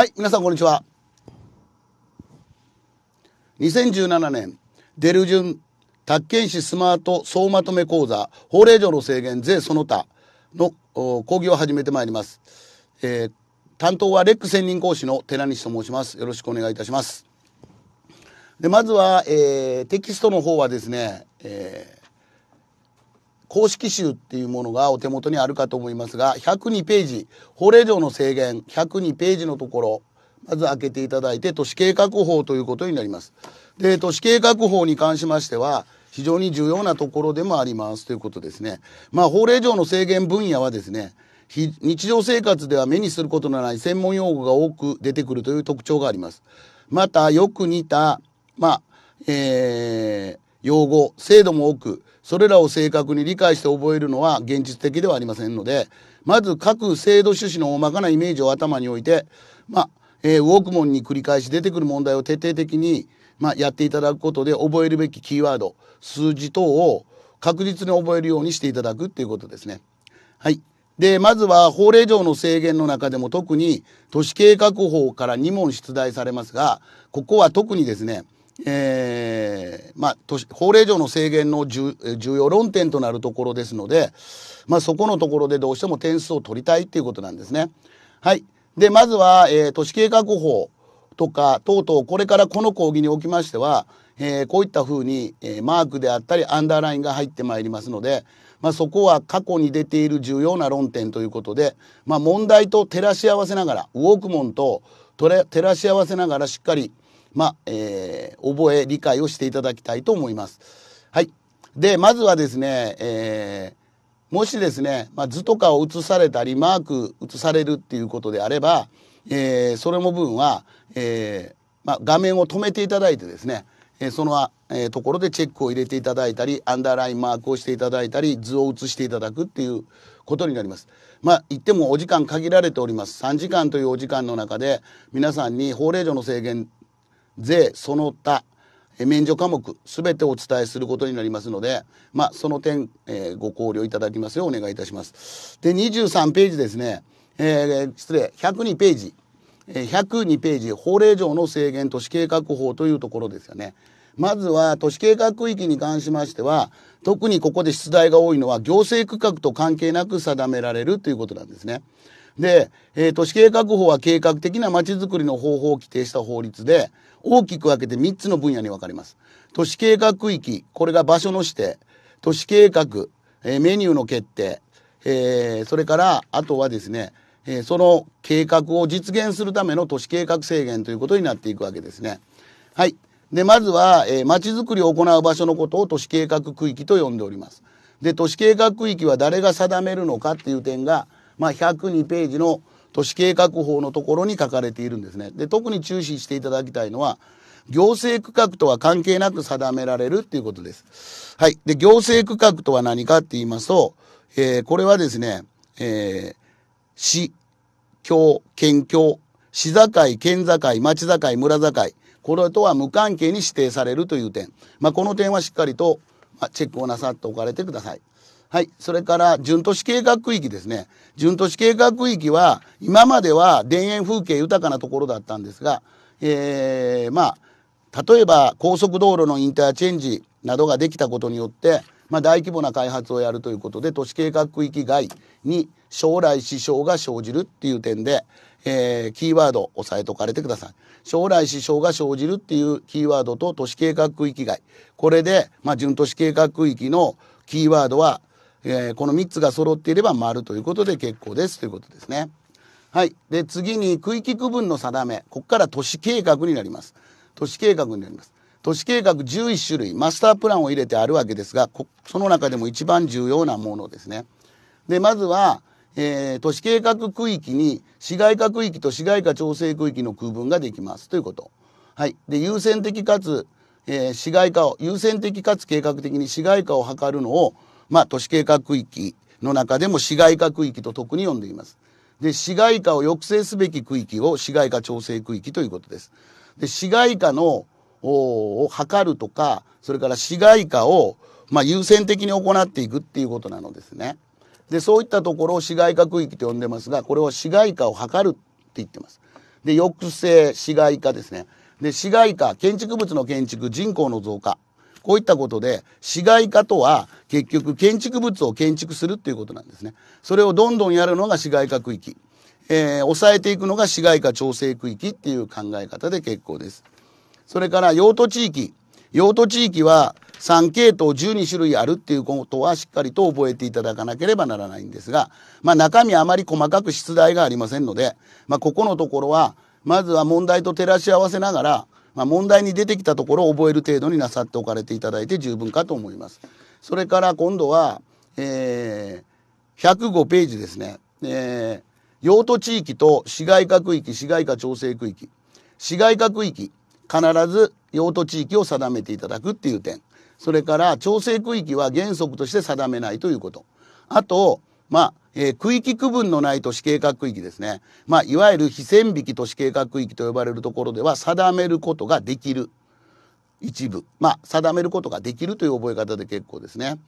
はい、皆さんこんにちは。2017年、デルジュン、宅建士スマート総まとめ講座、法令上の制限、税その他の講義を始めてまいります。えー、担当はレック専任講師の寺西と申します。よろしくお願いいたします。で、まずは、えー、テキストの方はですね、えー公式集っていうものがお手元にあるかと思いますが、102ページ、法令上の制限、102ページのところ、まず開けていただいて、都市計画法ということになります。で、都市計画法に関しましては、非常に重要なところでもありますということですね。まあ、法令上の制限分野はですね、日常生活では目にすることのない専門用語が多く出てくるという特徴があります。また、よく似た、まあ、えー、用語、制度も多く、それらを正確に理解して覚えるのは現実的ではありませんので、まず各制度趣旨の大まかなイメージを頭に置いて、まあ、えー、ウォークモンに繰り返し出てくる問題を徹底的に、まあ、やっていただくことで覚えるべきキーワード、数字等を確実に覚えるようにしていただくっていうことですね。はい。で、まずは法令上の制限の中でも特に都市計画法から2問出題されますが、ここは特にですね、えー、まあ、法令上の制限の重要論点となるところですので、まあ、そこのところでどうしても点数を取りたいっていうことなんですね。はい。で、まずは、えー、都市計画法とか、等々、これからこの講義におきましては、えー、こういったふうに、えマークであったり、アンダーラインが入ってまいりますので、まあ、そこは過去に出ている重要な論点ということで、まあ、問題と照らし合わせながら、ウォークモンと照らし合わせながらしっかりまあ、えー、覚え、理解をしていただきたいと思います。はい。で、まずはですね、えー、もしですね、まあ、図とかを写されたり、マーク写されるっていうことであれば、えー、それも分は、えー、まあ、画面を止めていただいてですね、えその、えところでチェックを入れていただいたり、アンダーラインマークをしていただいたり、図を写していただくっていうことになります。まあ、言ってもお時間限られております。3時間というお時間の中で、皆さんに法令上の制限税その他免除科目すべてお伝えすることになりますので、まあ、その点、えー、ご考慮いただきますようお願いいたします。で、23ページですね、えー、失礼、102ページ、えー、102ページ、法令上の制限都市計画法というところですよね。まずは都市計画区域に関しましては、特にここで出題が多いのは行政区画と関係なく定められるということなんですね。で、えー、都市計画法は計画的なまちづくりの方法を規定した法律で、大きく分けて3つの分野に分かれます。都市計画区域、これが場所の指定、都市計画、えー、メニューの決定、えー、それから、あとはですね、えその計画を実現するための都市計画制限ということになっていくわけですね。はい。で、まずは、えー、街づくりを行う場所のことを都市計画区域と呼んでおります。で、都市計画区域は誰が定めるのかっていう点が、まあ、102ページの都市計画法のところに書かれているんですね。で、特に注視していただきたいのは、行政区画とは関係なく定められるっていうことです。はい。で、行政区画とは何かって言いますと、えー、これはですね、えー、市、京、県境、市境、県境、町境、村境、これとは無関係に指定されるという点。まあ、この点はしっかりと、まあ、チェックをなさっておかれてください。はい。それから、準都市計画区域ですね。準都市計画区域は、今までは田園風景豊かなところだったんですが、えー、まあ、例えば高速道路のインターチェンジなどができたことによって、まあ、大規模な開発をやるということで、都市計画区域外に将来支障が生じるっていう点で、えー、キーワード押さえとかれてください。将来支障が生じるっていうキーワードと都市計画区域外。これで、まあ、準都市計画区域のキーワードはえー、この3つが揃っていれば丸ということで結構ですということですね。はい。で、次に区域区分の定め。ここから都市計画になります。都市計画になります。都市計画11種類、マスタープランを入れてあるわけですが、その中でも一番重要なものですね。で、まずは、えー、都市計画区域に市街化区域と市街化調整区域の区分ができますということ。はい。で、優先的かつ、えー、市街化を、優先的かつ計画的に市街化を図るのを、まあ、都市計画区域の中でも市街化区域と特に呼んでいます。で、市街化を抑制すべき区域を市街化調整区域ということです。で、市街化の、を測るとか、それから市街化を、まあ、優先的に行っていくっていうことなのですね。で、そういったところを市街化区域と呼んでますが、これは市街化を測るって言ってます。で、抑制、市街化ですね。で、市街化、建築物の建築、人口の増加。こういったことで市街化とは結局建築物を建築するっていうことなんですね。それをどんどんやるのが市街化区域。えー、抑えていくのが市街化調整区域っていう考え方で結構です。それから用途地域。用途地域は3系統12種類あるっていうことはしっかりと覚えていただかなければならないんですが、まあ中身あまり細かく出題がありませんので、まあここのところは、まずは問題と照らし合わせながら、まあ、問題に出てきたところを覚える程度になさっておかれていただいて十分かと思います。それから今度は、えー、105ページですね。えー、用途地域と市街化区域、市街化調整区域。市街化区域、必ず用途地域を定めていただくっていう点。それから調整区域は原則として定めないということ。あと、まあ、えー、区域区分のない都市計画区域ですね。まあ、いわゆる非線引き都市計画区域と呼ばれるところでは定めることができる。一部。まあ、定めることができるという覚え方で結構ですね。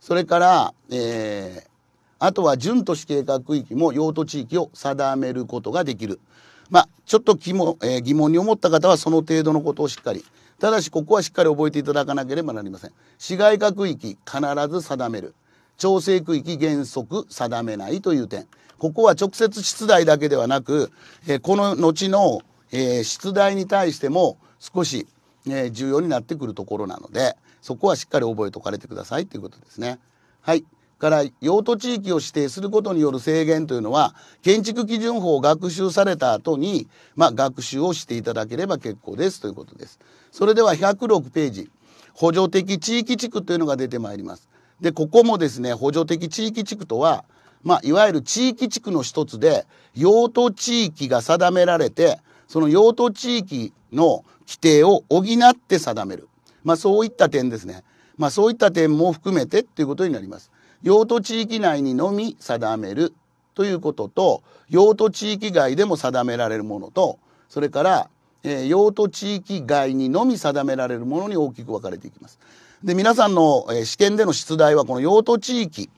それから、えー、あとは準都市計画区域も用途地域を定めることができる。まあ、ちょっと疑問,、えー、疑問に思った方はその程度のことをしっかり。ただし、ここはしっかり覚えていただかなければなりません。市街化区域、必ず定める。調整区域原則定めないという点。ここは直接出題だけではなく、えこの後の、え出題に対しても少し、え重要になってくるところなので、そこはしっかり覚えておかれてくださいということですね。はい。から用途地域を指定することによる制限というのは建築基準法を学習された後に、まあ、学習をしていただければ結構ですということです。それでは106ページ補助的地域地区というのが出てまいります。で、ここもですね、補助的地域地区とは、まあ、いわゆる地域地区の一つで、用途地域が定められて、その用途地域の規定を補って定める。まあ、そういった点ですね。まあ、そういった点も含めてっていうことになります。用途地域内にのみ定めるということと、用途地域外でも定められるものと、それから、えー、用途地域外にのみ定められるものに大きく分かれていきます。で、皆さんの、え試験での出題はこの用途地域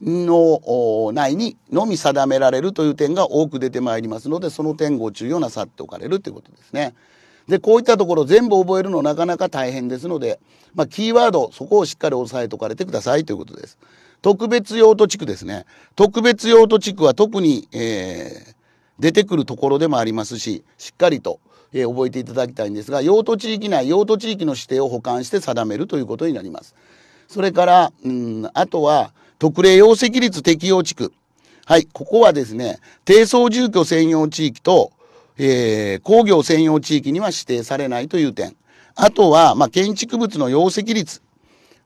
の内にのみ定められるという点が多く出てまいりますので、その点ご注意をなさっておかれるということですね。で、こういったところ全部覚えるのなかなか大変ですので、まあ、キーワード、そこをしっかり押さえておかれてくださいということです。特別用途地区ですね。特別用途地区は特に、えー、出てくるところでもありますし、しっかりとえー、覚えていただきたいんですが、用途地域内、用途地域の指定を保管して定めるということになります。それから、うん、あとは、特例容積率適用地区。はい、ここはですね、低層住居専用地域と、えー、工業専用地域には指定されないという点。あとは、まあ、建築物の容積率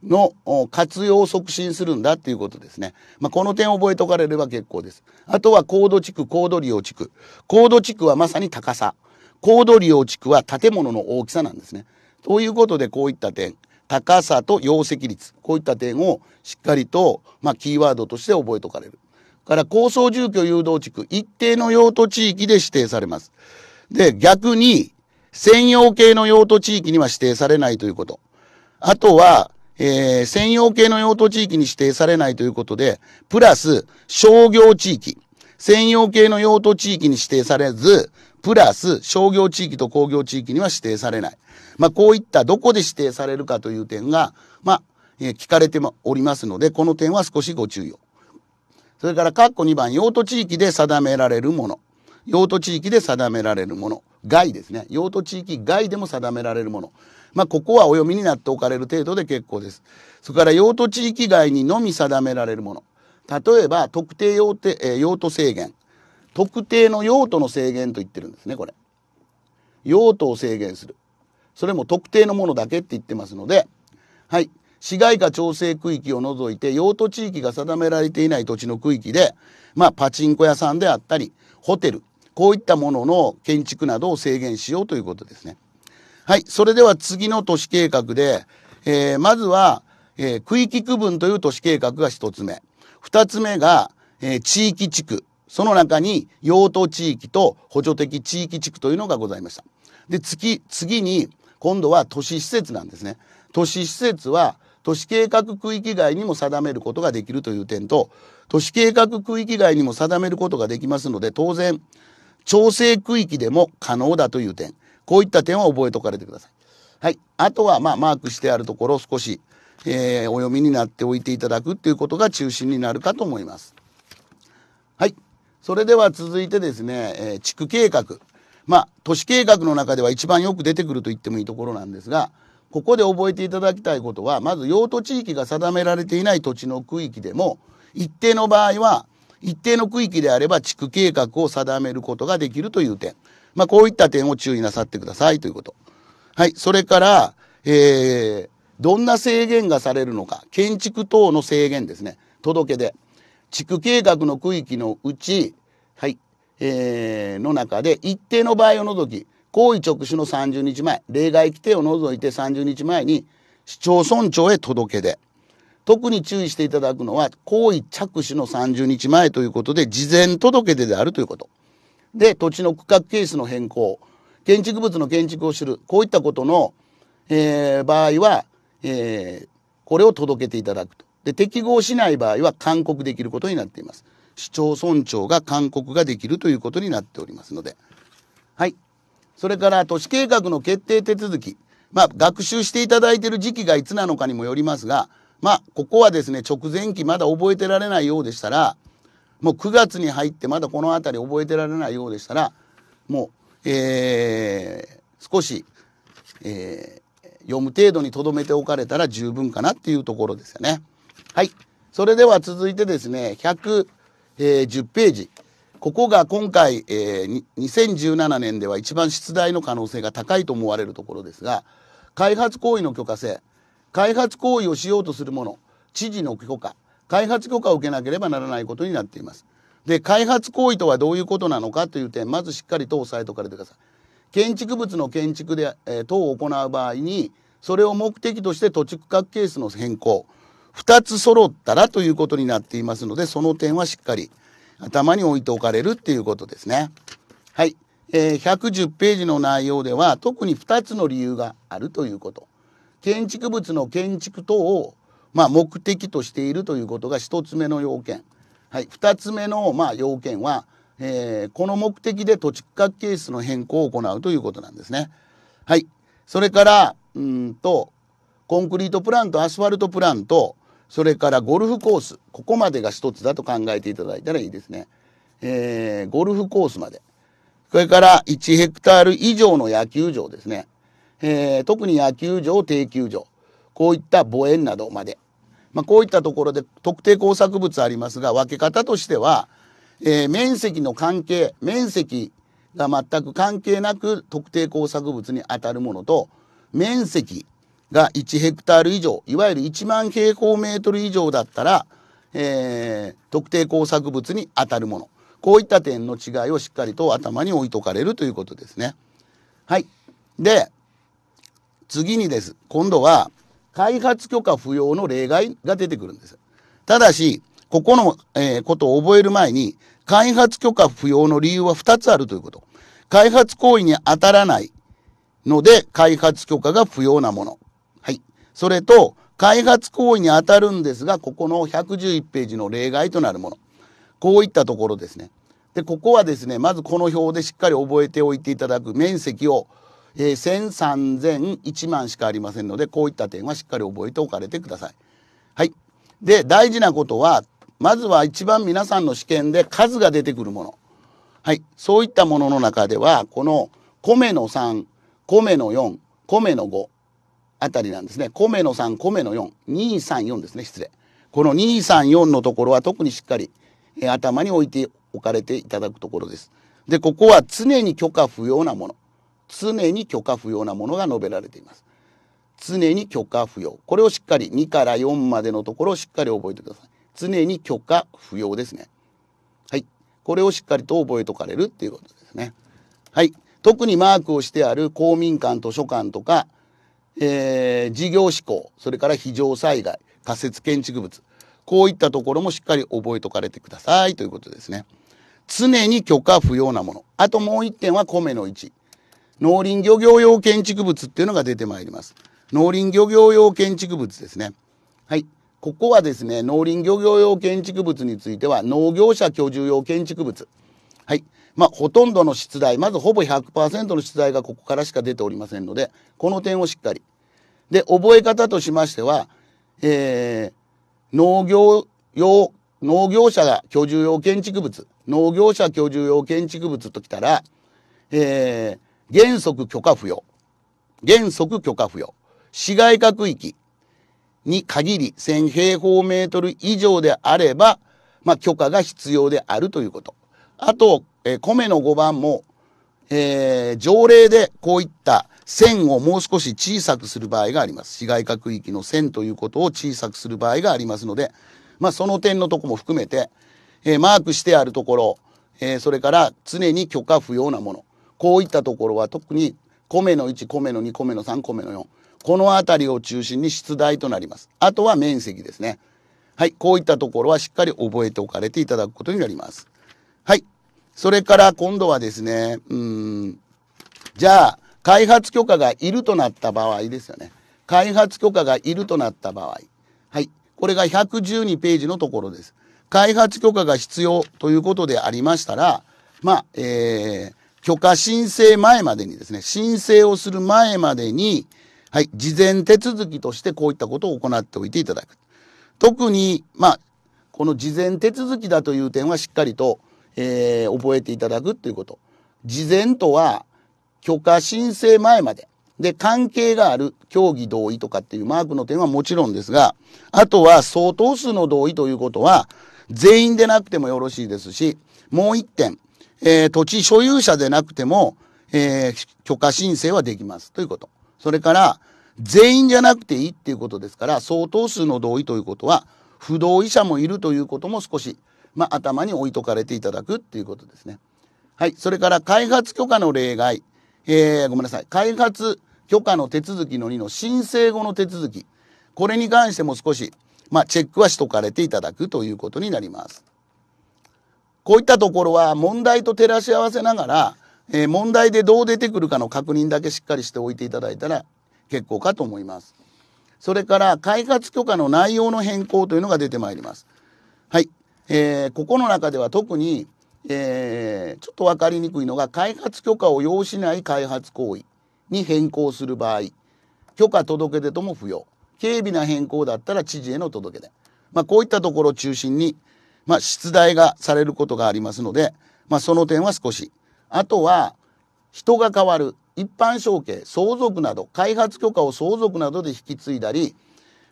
の活用を促進するんだっていうことですね。まあ、この点を覚えておかれれば結構です。あとは、高度地区、高度利用地区。高度地区はまさに高さ。高度利用地区は建物の大きさなんですね。ということでこういった点高さと容積率こういった点をしっかりと、まあ、キーワードとして覚えておかれる。から高層住居誘導地区一定の用途地域で指定されます。で逆に専用系の用途地域には指定されないということ。あとは、えー、専用系の用途地域に指定されないということで、プラス商業地域。専用系の用途地域に指定されず、プラス商業地域と工業地域には指定されない。まあ、こういったどこで指定されるかという点が、まあ、え聞かれておりますので、この点は少しご注意を。それから、括弧2番、用途地域で定められるもの。用途地域で定められるもの。外ですね。用途地域外でも定められるもの。まあ、ここはお読みになっておかれる程度で結構です。それから、用途地域外にのみ定められるもの。例えば、特定用,、え用途制限。特定の用途の制限と言ってるんですね、これ。用途を制限する。それも特定のものだけって言ってますので、はい。市街化調整区域を除いて用途地域が定められていない土地の区域で、まあ、パチンコ屋さんであったり、ホテル、こういったものの建築などを制限しようということですね。はい。それでは次の都市計画で、えー、まずは、えー、区域区分という都市計画が1つ目。2つ目が、えー、地域地区。その中に用途地域と補助的地域地区というのがございました。で、次、次に、今度は都市施設なんですね。都市施設は、都市計画区域外にも定めることができるという点と、都市計画区域外にも定めることができますので、当然、調整区域でも可能だという点。こういった点は覚えておかれてください。はい。あとは、まあ、マークしてあるところを少し、えー、お読みになっておいていただくっていうことが中心になるかと思います。はい。それでは続いてですね、えー、地区計画。まあ、都市計画の中では一番よく出てくると言ってもいいところなんですが、ここで覚えていただきたいことは、まず用途地域が定められていない土地の区域でも、一定の場合は、一定の区域であれば地区計画を定めることができるという点。まあ、こういった点を注意なさってくださいということ。はい。それから、えー、どんな制限がされるのか。建築等の制限ですね。届け出。地区計画の区域のうち、はい、えー、の中で一定の場合を除き、行為直視の30日前、例外規定を除いて30日前に市町村長へ届け出。特に注意していただくのは、行為着手の30日前ということで、事前届出であるということ。で、土地の区画ケースの変更、建築物の建築を知る、こういったことの、えー、場合は、えー、これを届けていただくと。で、適合しない場合は勧告できることになっています。市町村長が勧告ができるということになっておりますので。はい。それから都市計画の決定手続き。まあ、学習していただいている時期がいつなのかにもよりますが、まあ、ここはですね、直前期まだ覚えてられないようでしたら、もう9月に入ってまだこの辺り覚えてられないようでしたら、もう、えー、少し、えー、読む程度に留めておかれたら十分かなっていうところですよね。はい。それでは続いてですね、110ページ。ここが今回、えー、2017年では一番出題の可能性が高いと思われるところですが、開発行為の許可制、開発行為をしようとする者、知事の許可、開発許可を受けなければならないことになっています。で、開発行為とはどういうことなのかという点、まずしっかりと押さえておかれてください。建築物の建築で、えー、等を行う場合に、それを目的として土地区画ケースの変更、2つ揃ったらということになっていますので、その点はしっかり頭に置いておかれるっていうことですね。はい。えー、110ページの内容では特に2つの理由があるということ。建築物の建築等を、まあ、目的としているということが1つ目の要件。はい。2つ目の、まあ、要件は、えー、この目的で土地区画ケースの変更を行うということなんですね。はい。それから、うんと、コンクリートプラント、アスファルトプラント、それからゴルフコース。ここまでが一つだと考えていただいたらいいですね。えー、ゴルフコースまで。それから1ヘクタール以上の野球場ですね。えー、特に野球場、低球場。こういった母園などまで。まあ、こういったところで特定工作物ありますが、分け方としては、えー、面積の関係、面積が全く関係なく特定工作物に当たるものと、面積が1ヘクタール以上、いわゆる1万平方メートル以上だったら、えー、特定工作物に当たるもの。こういった点の違いをしっかりと頭に置いとかれるということですね。はい。で、次にです。今度は、開発許可不要の例外が出てくるんです。ただし、ここの、えー、ことを覚える前に、開発許可不要の理由は2つあるということ。開発行為に当たらないので、開発許可が不要なもの。それと開発行為にあたるんですがここの111ページの例外となるものこういったところですねでここはですねまずこの表でしっかり覚えておいていただく面積を、えー、10003001万しかありませんのでこういった点はしっかり覚えておかれてください。はいで大事なことはまずは一番皆さんの試験で数が出てくるもの。はい。そういったものの中では、この米の3、米の4、米の5、あたりなんですね。米の3、米の4、234ですね、失礼。この234のところは特にしっかり、えー、頭に置いておかれていただくところです。で、ここは常に許可不要なもの。常に許可不要なものが述べられています。常に許可不要。これをしっかり2から4までのところをしっかり覚えてください。常に許可不要ですね。はい。これをしっかりと覚えとかれるっていうことですね。はい。特にマークをしてある公民館、図書館とか、えー、事業志向、それから非常災害、仮設建築物、こういったところもしっかり覚えとかれてくださいということですね。常に許可不要なもの。あともう一点は米の位置。農林漁業用建築物っていうのが出てまいります。農林漁業用建築物ですね。はい。ここはですね、農林漁業用建築物については農業者居住用建築物。はい。まあ、ほとんどの出題、まずほぼ100%の出題がここからしか出ておりませんので、この点をしっかり。で、覚え方としましては、えー、農業用、農業者が居住用建築物、農業者居住用建築物ときたら、えー、原則許可不要。原則許可不要。市街化区域に限り1000平方メートル以上であれば、まあ、許可が必要であるということ。あと、えー、米の5番も、えー、条例でこういった線をもう少し小さくする場合があります。市街化区域の線ということを小さくする場合がありますので、まあ、その点のとこも含めて、えー、マークしてあるところ、えー、それから常に許可不要なもの。こういったところは特に米の1、米の2、米の3、米の4。この辺りを中心に出題となります。あとは面積ですね。はい。こういったところはしっかり覚えておかれていただくことになります。それから今度はですね、うん、じゃあ、開発許可がいるとなった場合ですよね。開発許可がいるとなった場合。はい。これが112ページのところです。開発許可が必要ということでありましたら、まあ、えー、許可申請前までにですね、申請をする前までに、はい、事前手続きとしてこういったことを行っておいていただく。特に、まあ、この事前手続きだという点はしっかりとえー、覚えていただくということ。事前とは、許可申請前まで。で、関係がある、協議同意とかっていうマークの点はもちろんですが、あとは相当数の同意ということは、全員でなくてもよろしいですし、もう一点、えー、土地所有者でなくても、えー、許可申請はできますということ。それから、全員じゃなくていいっていうことですから、相当数の同意ということは、不同意者もいるということも少しまあ、頭に置いとかれていただくっていうことですね。はい。それから開発許可の例外。えー、ごめんなさい。開発許可の手続きの2の申請後の手続き。これに関しても少し、まあ、チェックはしとかれていただくということになります。こういったところは問題と照らし合わせながら、えー、問題でどう出てくるかの確認だけしっかりしておいていただいたら結構かと思います。それから開発許可の内容の変更というのが出てまいります。はい。えー、ここの中では特に、えー、ちょっと分かりにくいのが開発許可を要しない開発行為に変更する場合許可届出とも不要軽微な変更だったら知事への届け出、まあ、こういったところを中心に、まあ、出題がされることがありますので、まあ、その点は少しあとは人が変わる一般承継相続など開発許可を相続などで引き継いだり、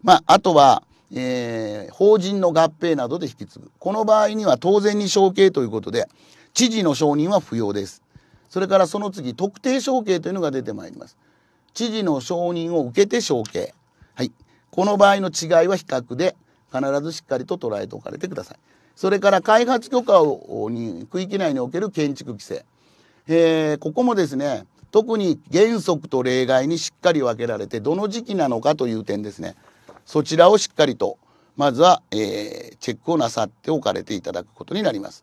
まあ、あとはえー、法人の合併などで引き継ぐ。この場合には当然に承継ということで、知事の承認は不要です。それからその次、特定承継というのが出てまいります。知事の承認を受けて承継。はい。この場合の違いは比較で、必ずしっかりと捉えておかれてください。それから開発許可をに区域内における建築規制。えー、ここもですね、特に原則と例外にしっかり分けられて、どの時期なのかという点ですね。そちらをしっかりとまずは、えー、チェックをなさっておかれていただくことになります。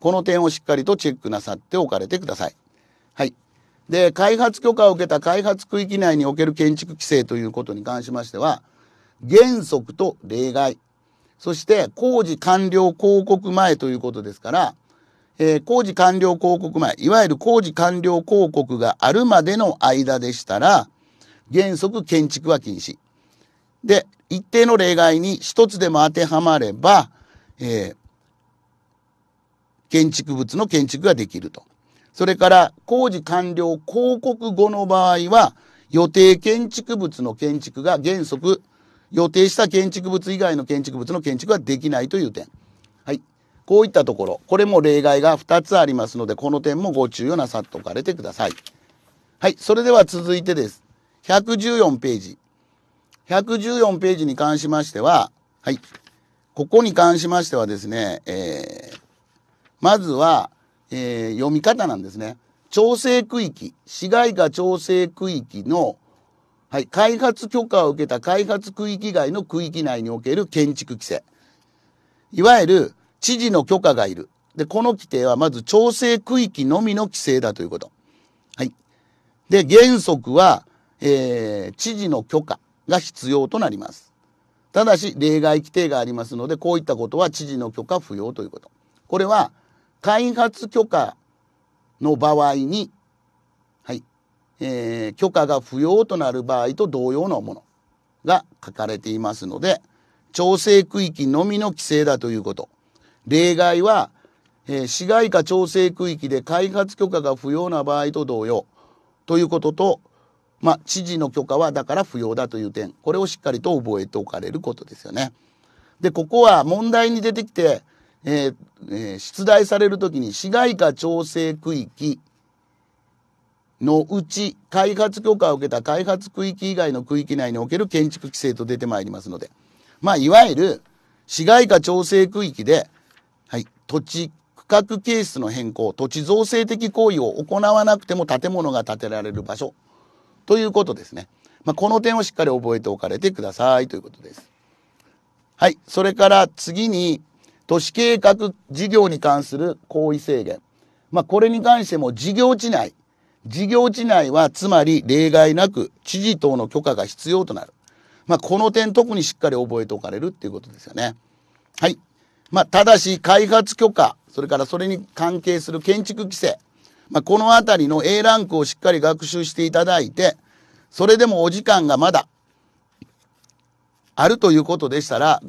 この点をしっかりとチェックなさっておかれてください。はい。で、開発許可を受けた開発区域内における建築規制ということに関しましては、原則と例外、そして工事完了広告前ということですから、えー、工事完了広告前、いわゆる工事完了広告があるまでの間でしたら、原則建築は禁止。で、一定の例外に一つでも当てはまれば、えー、建築物の建築ができると。それから、工事完了広告後の場合は、予定建築物の建築が原則、予定した建築物以外の建築物の建築はできないという点。はい。こういったところ、これも例外が2つありますので、この点もご注意をなさっておかれてください。はい。それでは続いてです。114ページ。114ページに関しましては、はい。ここに関しましてはですね、えー、まずは、えー、読み方なんですね。調整区域、市街化調整区域の、はい、開発許可を受けた開発区域外の区域内における建築規制。いわゆる知事の許可がいる。で、この規定はまず調整区域のみの規制だということ。はい。で、原則は、えー、知事の許可。が必要となります。ただし例外規定がありますのでこういったことは知事の許可不要ということ。これは開発許可の場合に、はいえー、許可が不要となる場合と同様のものが書かれていますので調整区域のみの規制だということ。例外は、えー、市街化調整区域で開発許可が不要な場合と同様ということとまあ、知事の許可はだから不要だという点、これをしっかりと覚えておかれることですよね。で、ここは問題に出てきて、えーえー、出題されるときに市街化調整区域のうち開発許可を受けた開発区域以外の区域内における建築規制と出てまいりますので、まあ、いわゆる市街化調整区域で、はい、土地区画形質の変更、土地造成的行為を行わなくても建物が建てられる場所、ということですね。まあ、この点をしっかり覚えておかれてくださいということです。はい。それから次に、都市計画事業に関する行為制限。まあ、これに関しても事業地内。事業地内は、つまり例外なく知事等の許可が必要となる。まあ、この点特にしっかり覚えておかれるっていうことですよね。はい。まあ、ただし開発許可、それからそれに関係する建築規制。まあ、この辺りの A ランクをしっかり学習していただいて、それでもお時間がまだあるということでしたら、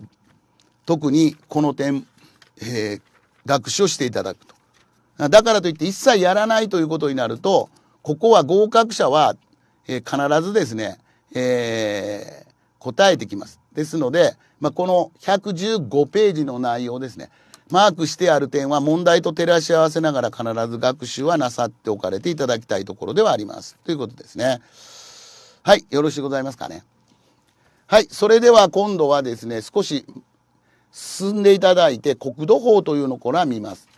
特にこの点、えー、学習をしていただくと。だからといって一切やらないということになると、ここは合格者は、えー、必ずですね、えー、答えてきます。ですので、まあ、この115ページの内容ですね。マークしてある点は問題と照らし合わせながら必ず学習はなさっておかれていただきたいところではあります。ということですね。はい。よろしゅうございますかね。はい。それでは今度はですね、少し進んでいただいて国土法というのをこれは見ます。